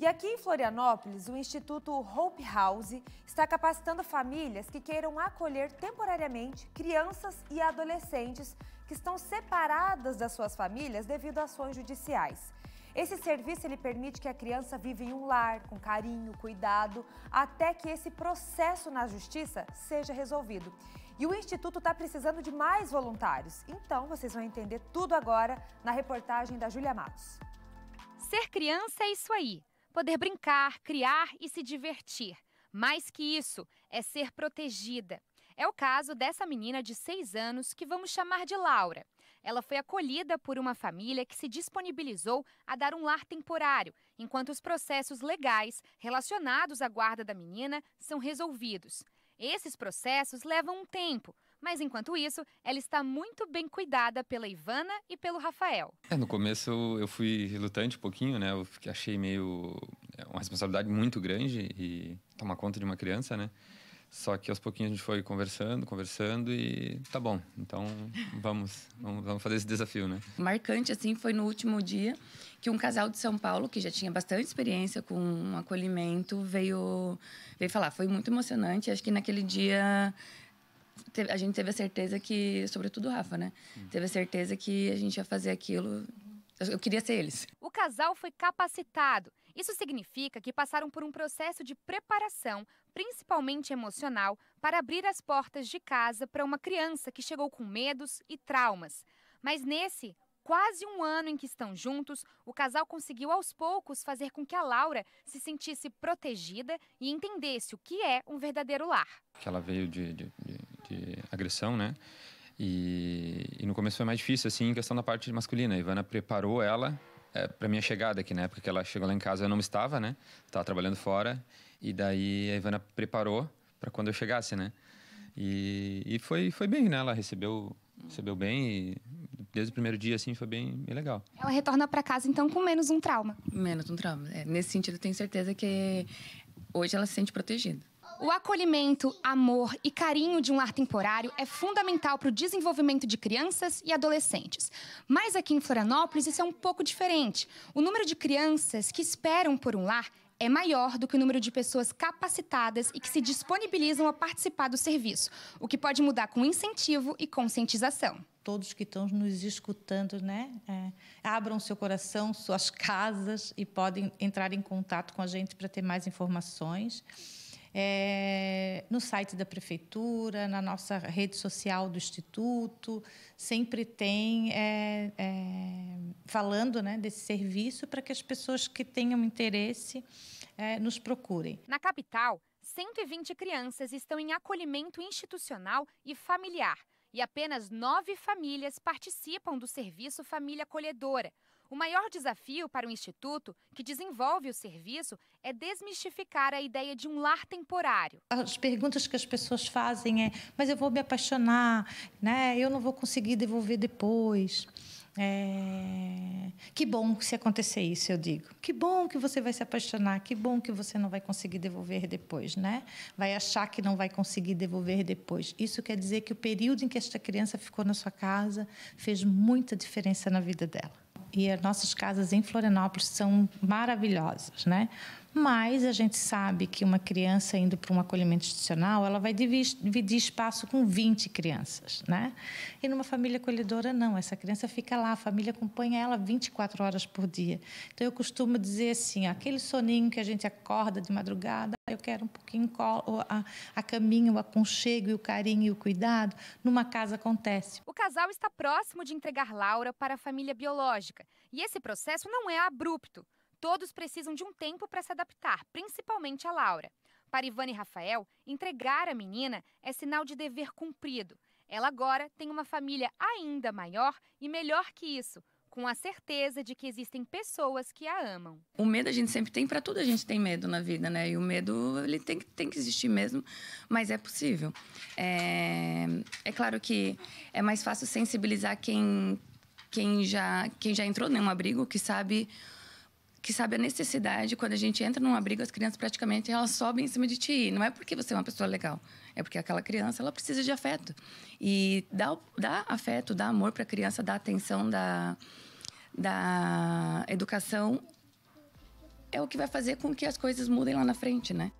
E aqui em Florianópolis, o Instituto Hope House está capacitando famílias que queiram acolher temporariamente crianças e adolescentes que estão separadas das suas famílias devido a ações judiciais. Esse serviço ele permite que a criança viva em um lar com carinho, cuidado, até que esse processo na justiça seja resolvido. E o instituto está precisando de mais voluntários. Então, vocês vão entender tudo agora na reportagem da Júlia Matos. Ser criança é isso aí poder brincar, criar e se divertir. Mais que isso, é ser protegida. É o caso dessa menina de 6 anos que vamos chamar de Laura. Ela foi acolhida por uma família que se disponibilizou a dar um lar temporário, enquanto os processos legais relacionados à guarda da menina são resolvidos. Esses processos levam um tempo, mas enquanto isso, ela está muito bem cuidada pela Ivana e pelo Rafael. É, no começo eu fui relutante um pouquinho, né? Eu achei meio é, uma responsabilidade muito grande e tomar conta de uma criança, né? Só que aos pouquinhos a gente foi conversando, conversando e tá bom. Então vamos, vamos, fazer esse desafio, né? Marcante assim foi no último dia que um casal de São Paulo que já tinha bastante experiência com um acolhimento veio veio falar. Foi muito emocionante. Acho que naquele dia a gente teve a certeza que, sobretudo o Rafa, né? Hum. Teve a certeza que a gente ia fazer aquilo. Eu queria ser eles. O casal foi capacitado. Isso significa que passaram por um processo de preparação, principalmente emocional, para abrir as portas de casa para uma criança que chegou com medos e traumas. Mas nesse, quase um ano em que estão juntos, o casal conseguiu aos poucos fazer com que a Laura se sentisse protegida e entendesse o que é um verdadeiro lar. Que ela veio de, de, de de agressão, né? E, e, no começo foi mais difícil, assim, em questão da parte masculina. A Ivana preparou ela é, para minha chegada aqui, na né? época que ela chegou lá em casa eu não estava, né? Estava trabalhando fora. E daí a Ivana preparou para quando eu chegasse, né? E, e, foi, foi bem, né? Ela recebeu, recebeu bem e desde o primeiro dia, assim, foi bem, bem legal. Ela retorna para casa, então, com menos um trauma. Menos um trauma. É, nesse sentido, eu tenho certeza que hoje ela se sente protegida. O acolhimento, amor e carinho de um lar temporário é fundamental para o desenvolvimento de crianças e adolescentes. Mas aqui em Florianópolis isso é um pouco diferente. O número de crianças que esperam por um lar é maior do que o número de pessoas capacitadas e que se disponibilizam a participar do serviço, o que pode mudar com incentivo e conscientização. Todos que estão nos escutando, né? É, abram seu coração, suas casas e podem entrar em contato com a gente para ter mais informações é, no site da prefeitura, na nossa rede social do instituto, sempre tem é, é, falando né, desse serviço para que as pessoas que tenham interesse é, nos procurem. Na capital, 120 crianças estão em acolhimento institucional e familiar e apenas nove famílias participam do serviço Família Acolhedora. O maior desafio para o Instituto, que desenvolve o serviço, é desmistificar a ideia de um lar temporário. As perguntas que as pessoas fazem é: mas eu vou me apaixonar, né? eu não vou conseguir devolver depois. É... Que bom se acontecer isso, eu digo. Que bom que você vai se apaixonar, que bom que você não vai conseguir devolver depois, né? Vai achar que não vai conseguir devolver depois. Isso quer dizer que o período em que esta criança ficou na sua casa fez muita diferença na vida dela e as nossas casas em Florianópolis são maravilhosas, né? Mas a gente sabe que uma criança indo para um acolhimento institucional, ela vai dividir espaço com 20 crianças, né? E numa família acolhedora, não. Essa criança fica lá, a família acompanha ela 24 horas por dia. Então, eu costumo dizer assim, aquele soninho que a gente acorda de madrugada, eu quero um pouquinho a, a caminho, o aconchego e o carinho e o cuidado, numa casa acontece. O casal está próximo de entregar Laura para a família biológica. E esse processo não é abrupto. Todos precisam de um tempo para se adaptar, principalmente a Laura. Para Ivana e Rafael, entregar a menina é sinal de dever cumprido. Ela agora tem uma família ainda maior e melhor que isso, com a certeza de que existem pessoas que a amam. O medo a gente sempre tem, para tudo a gente tem medo na vida, né? E o medo, ele tem, tem que existir mesmo, mas é possível. É, é claro que é mais fácil sensibilizar quem, quem, já, quem já entrou em um abrigo, que sabe que sabe a necessidade, quando a gente entra num abrigo, as crianças praticamente elas sobem em cima de ti. Não é porque você é uma pessoa legal, é porque aquela criança ela precisa de afeto. E dá, dá afeto, dá amor para a criança, dá atenção, dá, da educação, é o que vai fazer com que as coisas mudem lá na frente, né?